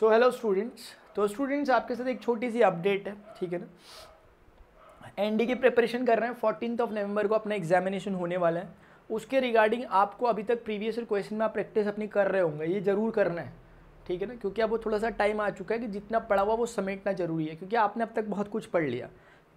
सो hello students तो students आपके साथ एक छोटी सी अपडेट है ठीक है ना एनडी की प्रिपरेशन कर रहे हैं फोर्टीन ऑफ नवंबर को अपना एग्जामिनेशन होने वाला है उसके रिगार्डिंग आपको अभी तक प्रीवियस ईयर क्वेश्चन में आप प्रैक्टिस अपनी कर रहे होंगे ये ज़रूर करना है ठीक है ना क्योंकि अब वो थोड़ा सा टाइम आ चुका है कि जितना पढ़ा हुआ वो समेटना जरूरी है क्योंकि आपने अब तक बहुत कुछ पढ़ लिया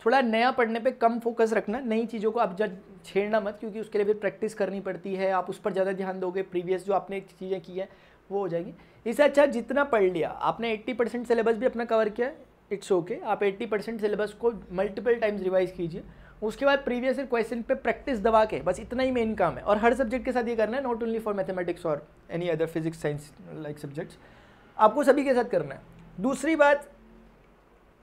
थोड़ा नया पढ़ने पे कम फोकस रखना नई चीज़ों को आप जब छेड़ना मत क्योंकि उसके लिए फिर प्रैक्टिस करनी पड़ती है आप उस पर ज़्यादा ध्यान दोगे प्रीवियस जो आपने चीज़ें की हैं वो हो जाएगी इससे अच्छा जितना पढ़ लिया आपने 80 परसेंट सिलेबस भी अपना कवर किया इट्स ओके okay. आप 80 परसेंट सिलेबस को मल्टीपल टाइम्स रिवाइज कीजिए उसके बाद प्रीवियस ईयर क्वेश्चन पे प्रैक्टिस दबा के बस इतना ही मेन काम है और हर सब्जेक्ट के साथ ये करना है नॉट ओनली फॉर मैथमेटिक्स और any other physics science like subjects आपको सभी के साथ करना है दूसरी बात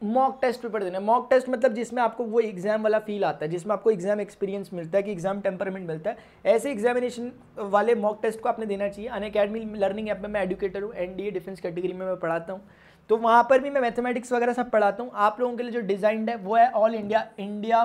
मॉक टेस्ट पेपर देना है मॉक टेस्ट मतलब जिसमें आपको वो एग्जाम वाला फील आता है जिसमें आपको एग्जाम एक्सपीरियंस मिलता है कि एग्जाम टेम्परमेंट मिलता है ऐसे एग्जामिनेशन वाले मॉक टेस्ट को आपने देना चाहिए अन अकेडमी लर्निंग ऐप में मैं एडुकेटर हूँ एन डिफेंस कैटेगरी में मैं पढ़ाता हूँ तो वहाँ पर भी मैं मैथमेटिक्स वगैरह सब पढ़ाता हूँ आप लोगों के लिए जो डिजाइंड है वो है all India India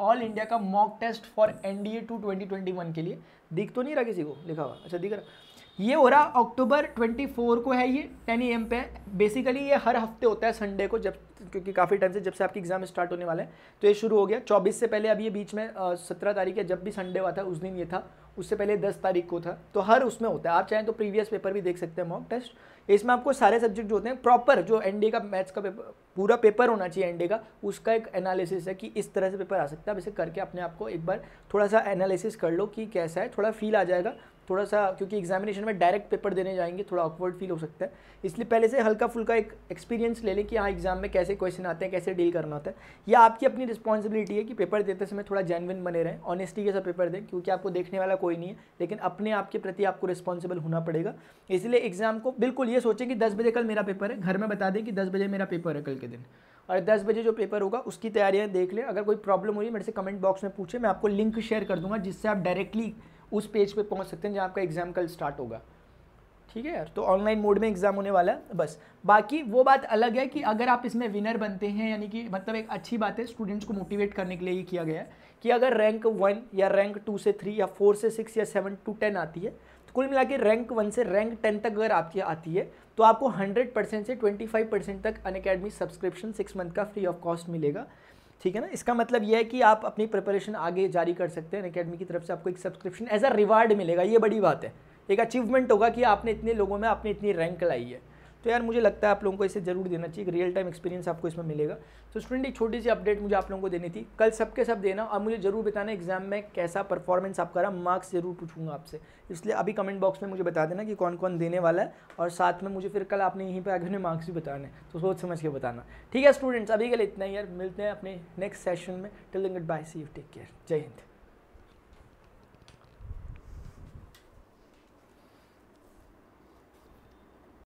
all India का mock test for N D A two twenty twenty one के लिए दिख तो नहीं रहा किसी को लिखा हुआ अच्छा दिख रहा ये हो रहा अक्टूबर 24 को है ये टेन ई एम पे बेसिकली ये हर हफ्ते होता है संडे को जब क्योंकि काफ़ी टाइम से जब से आपकी एग्ज़ाम स्टार्ट होने वाला है तो ये शुरू हो गया 24 से पहले अभी ये बीच में सत्रह तारीख है जब भी संडे हुआ था उस दिन ये था उससे पहले दस तारीख को था तो हर उसमें होता है आप चाहें तो प्रीवियस पेपर भी देख सकते हैं मॉक टेस्ट इसमें आपको सारे सब्जेक्ट जो होते हैं प्रॉपर जो एनडीए का मैथ्स का पेपर पूरा पेपर होना चाहिए एनडीए का उसका एक एनालिसिस है कि इस तरह से पेपर आ सकता है इसे करके अपने आपको एक बार थोड़ा सा एनालिसिस कर लो कि कैसा है थोड़ा फील आ जाएगा थोड़ा सा क्योंकि एग्जामिनेशन में डायरेक्ट पेपर देने जाएंगे थोड़ा ऑकवर्ड फील हो सकता है इसलिए पहले से हल्का फुल्का एक एक्सपीरियंस ले लें कि हाँ एग्जाम में कैसे क्वेश्चन आते हैं कैसे डील करना होता है या आपकी अपनी रिस्पॉन्सिबिलिटी है कि पेपर देते समय थोड़ा जेनविन बने रहें ऑनेस्टी के साथ पेपर दें क्योंकि आपको देखने वाला कोई नहीं है लेकिन अपने आपके प्रति आपको रिस्पॉन्सिबल होना पड़ेगा इसलिए एग्जाम को बिल्कुल ये ये सोचें कि दस बजे कल मेरा पेपर है घर में बता दें कि दस बजे मेरा पेपर है कल के दिन और दस बजे जो पेपर होगा उसकी तैयारियाँ देख लें अगर कोई प्रॉब्लम हुई मेरे से कमेंट बॉक्स में पूछें मैं आपको लिंक शेयर कर दूंगा जिससे आप डायरेक्टली उस पेज पर पहुंच सकते हैं जहां आपका एग्ज़ाम कल स्टार्ट होगा ठीक है यार तो ऑनलाइन मोड में एग्ज़ाम होने वाला है बस बाकी वो बात अलग है कि अगर आप इसमें विनर बनते हैं यानी कि मतलब एक अच्छी बात है स्टूडेंट्स को मोटिवेट करने के लिए ये किया गया है कि अगर रैंक वन या रैंक टू से थ्री या फोर से सिक्स या सेवन टू टेन आती है कुल मिला के रैंक वन से रैंक टेन तक अगर आपकी आती है तो आपको 100 परसेंट से 25 परसेंट तक Unacademy subscription six month का फ्री ऑफ कॉस्ट मिलेगा ठीक है ना इसका मतलब यह है कि आप अपनी प्रिपरेशन आगे जारी कर सकते हैं अकेडमी की तरफ से आपको एक सब्सक्रिप्शन एज अ रिवार्ड मिलेगा ये बड़ी बात है एक अचीवमेंट होगा कि आपने इतने लोगों में आपने इतनी रैंक लाई है तो यार मुझे लगता है आप लोगों को इसे जरूर देना चाहिए रियल टाइम एक्सपीरियंस आपको इसमें मिलेगा तो स्टूडेंट एक छोटी सी अपडेट मुझे आप लोगों को देनी थी कल सबके सब देना और मुझे जरूर बताना एग्जाम में कैसा परफॉर्मेंस आपका रहा मार्क्स जरूर पूछूंगा आपसे इसलिए अभी कमेंट बॉक्स में मुझे बता देना कि कौन कौन देने वाला है और साथ में मुझे फिर कल आपने यहीं पर आगे मार्क्स भी बताने तो सोच समझ के बताना ठीक है स्टूडेंट्स अभी के लिए इतना ही यार मिलते हैं अपने नेक्स्ट सेशन में till good bye see you take care जय हिंद